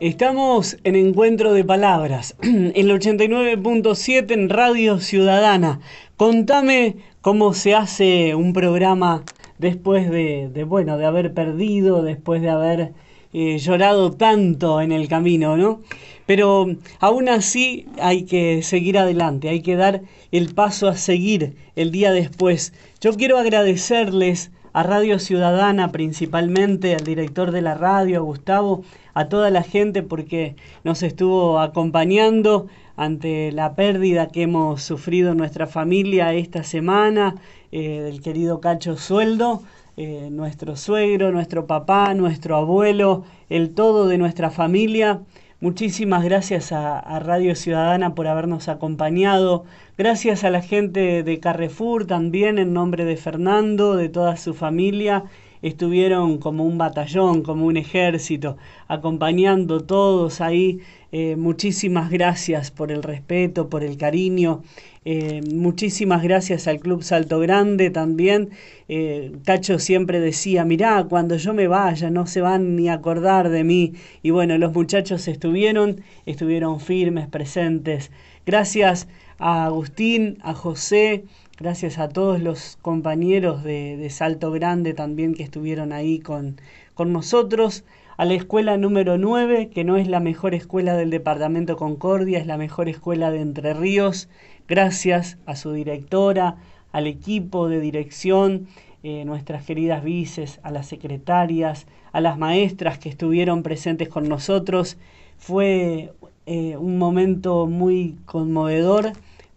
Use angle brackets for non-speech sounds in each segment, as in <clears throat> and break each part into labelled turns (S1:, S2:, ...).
S1: Estamos en Encuentro de Palabras, <clears throat> el 89.7 en Radio Ciudadana. Contame cómo se hace un programa después de, bueno, de haber perdido, después de haber eh, llorado tanto en el camino, ¿no? Pero aún así hay que seguir adelante, hay que dar el paso a seguir el día después. Yo quiero agradecerles a Radio Ciudadana principalmente, al director de la radio, Gustavo, a toda la gente porque nos estuvo acompañando ante la pérdida que hemos sufrido nuestra familia esta semana, eh, del querido Cacho Sueldo, eh, nuestro suegro, nuestro papá, nuestro abuelo, el todo de nuestra familia. Muchísimas gracias a, Radio Ciudadana por habernos acompañado. Gracias a la gente de Carrefour también en nombre de Fernando, de toda su familia estuvieron como un batallón, como un ejército, acompañando todos ahí. Eh, muchísimas gracias por el respeto, por el cariño. Eh, muchísimas gracias al Club Salto Grande también. Eh, Cacho siempre decía, mirá, cuando yo me vaya no se van ni a acordar de mí. Y bueno, los muchachos estuvieron, estuvieron firmes, presentes. Gracias a Agustín, a José, gracias a todos los compañeros de, Salto Grande también que estuvieron ahí con, con nosotros a la escuela número 9, que no es la mejor escuela del departamento Concordia, es la mejor escuela de Entre Ríos, gracias a su directora, al equipo de dirección, eh, nuestras queridas vices, a las secretarias, a las maestras que estuvieron presentes con nosotros. Fue eh, un momento muy conmovedor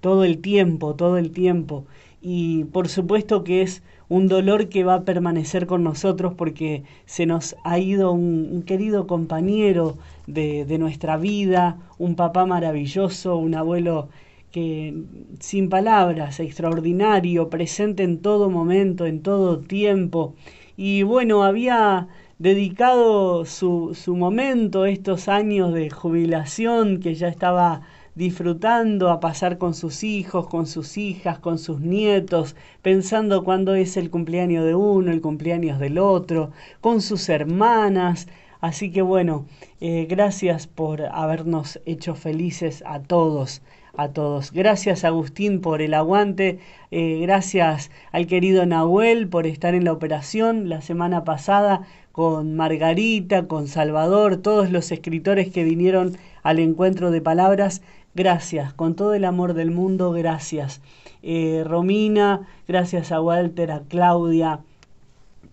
S1: todo el tiempo, todo el tiempo. Y por supuesto que es un dolor que va a permanecer con nosotros porque se nos ha ido un, querido compañero de, de, nuestra vida, un papá maravilloso, un abuelo que sin palabras, extraordinario, presente en todo momento, en todo tiempo. Y bueno, había dedicado su, su momento, estos años de jubilación que ya estaba disfrutando a pasar con sus hijos, con sus hijas, con sus nietos, pensando cuándo es el cumpleaños de uno, el cumpleaños del otro, con sus hermanas, Así que bueno, eh, gracias por habernos hecho felices a todos, a todos. Gracias Agustín por el aguante, eh, gracias al querido Nahuel por estar en la operación la semana pasada con Margarita, con Salvador, todos los escritores que vinieron al encuentro de palabras. Gracias, con todo el amor del mundo, gracias. Eh, Romina, gracias a Walter, a Claudia,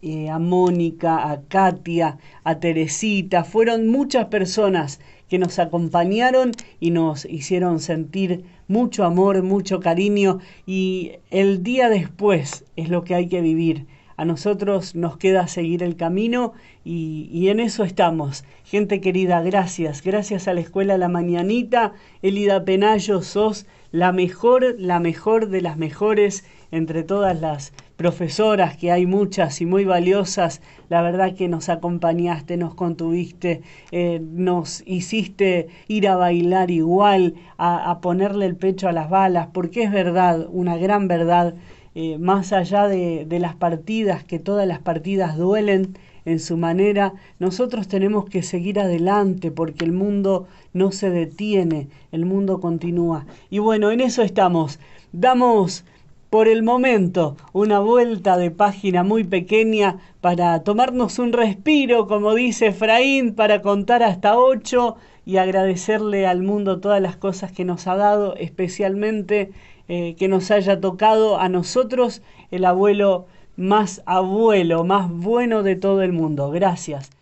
S1: eh, a Mónica, a Katia, a Teresita. Fueron muchas personas que nos acompañaron y nos hicieron sentir mucho amor, mucho cariño y el día después es lo que hay que vivir. A nosotros nos queda seguir el camino y, y, en eso estamos. Gente querida, gracias. Gracias a la Escuela La Mañanita. Elida Penayo, sos la mejor, la mejor de las mejores entre todas las profesoras, que hay muchas y muy valiosas, la verdad que nos acompañaste, nos contuviste, eh, nos hiciste ir a bailar igual, a, ponerle el pecho a las balas, porque es verdad, una gran verdad, eh, más allá de, de las partidas, que todas las partidas duelen, en su manera, nosotros tenemos que seguir adelante porque el mundo no se detiene, el mundo continúa. Y bueno, en eso estamos. Damos por el momento una vuelta de página muy pequeña para tomarnos un respiro, como dice Efraín, para contar hasta 8 y agradecerle al mundo todas las cosas que nos ha dado, especialmente eh, que nos haya tocado a nosotros el abuelo más abuelo, más bueno de todo el mundo. Gracias.